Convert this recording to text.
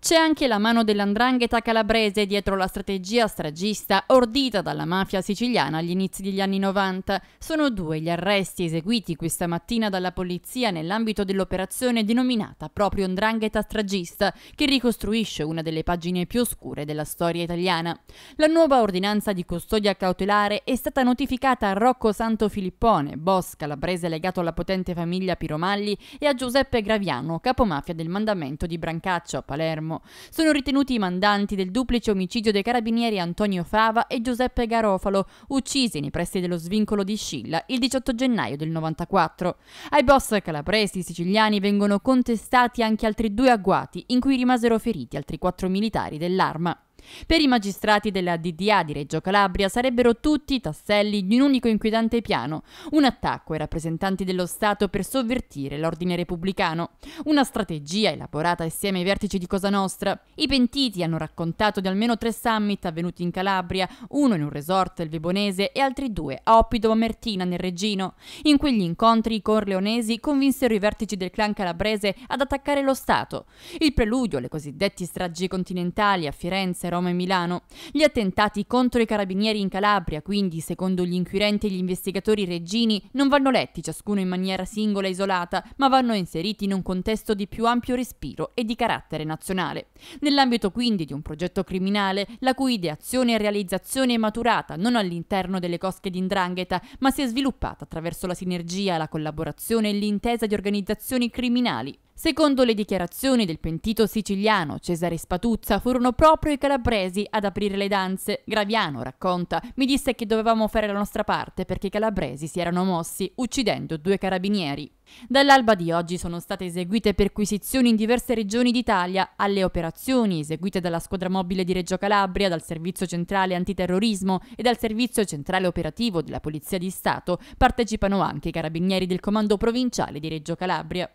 C'è anche la mano dell'andrangheta calabrese dietro la strategia stragista ordita dalla mafia siciliana agli inizi degli anni 90. Sono due gli arresti eseguiti questa mattina dalla polizia nell'ambito dell'operazione denominata proprio Ndrangheta stragista, che ricostruisce una delle pagine più oscure della storia italiana. La nuova ordinanza di custodia cautelare è stata notificata a Rocco Santo Filippone, boss calabrese legato alla potente famiglia Piromalli, e a Giuseppe Graviano, capomafia del mandamento di Brancaccio a Palermo. Palermo. Sono ritenuti i mandanti del duplice omicidio dei carabinieri Antonio Fava e Giuseppe Garofalo, uccisi nei pressi dello svincolo di Scilla il 18 gennaio del 94. Ai boss calabresi siciliani vengono contestati anche altri due agguati in cui rimasero feriti altri quattro militari dell'arma. Per i magistrati della DDA di Reggio Calabria sarebbero tutti i tasselli di un unico inquietante piano, un attacco ai rappresentanti dello Stato per sovvertire l'ordine repubblicano, una strategia elaborata insieme ai vertici di Cosa Nostra. I pentiti hanno raccontato di almeno tre summit avvenuti in Calabria, uno in un resort del Vibonese e altri due a Oppido Mertina nel Regino. In quegli incontri i corleonesi convinsero i vertici del clan calabrese ad attaccare lo Stato. Il preludio alle cosiddette stragi continentali a Firenze Roma e Milano, gli attentati contro i carabinieri in Calabria, quindi secondo gli inquirenti e gli investigatori reggini, non vanno letti ciascuno in maniera singola e isolata, ma vanno inseriti in un contesto di più ampio respiro e di carattere nazionale. Nell'ambito quindi di un progetto criminale, la cui ideazione e realizzazione è maturata non all'interno delle cosche di Indrangheta, ma si è sviluppata attraverso la sinergia, la collaborazione e l'intesa di organizzazioni criminali. Secondo le dichiarazioni del pentito siciliano Cesare Spatuzza, furono proprio i calabresi ad aprire le danze. Graviano racconta: Mi disse che dovevamo fare la nostra parte perché i calabresi si erano mossi, uccidendo due carabinieri. Dall'alba di oggi sono state eseguite perquisizioni in diverse regioni d'Italia. Alle operazioni eseguite dalla squadra mobile di Reggio Calabria, dal Servizio Centrale Antiterrorismo e dal Servizio Centrale Operativo della Polizia di Stato partecipano anche i carabinieri del Comando Provinciale di Reggio Calabria.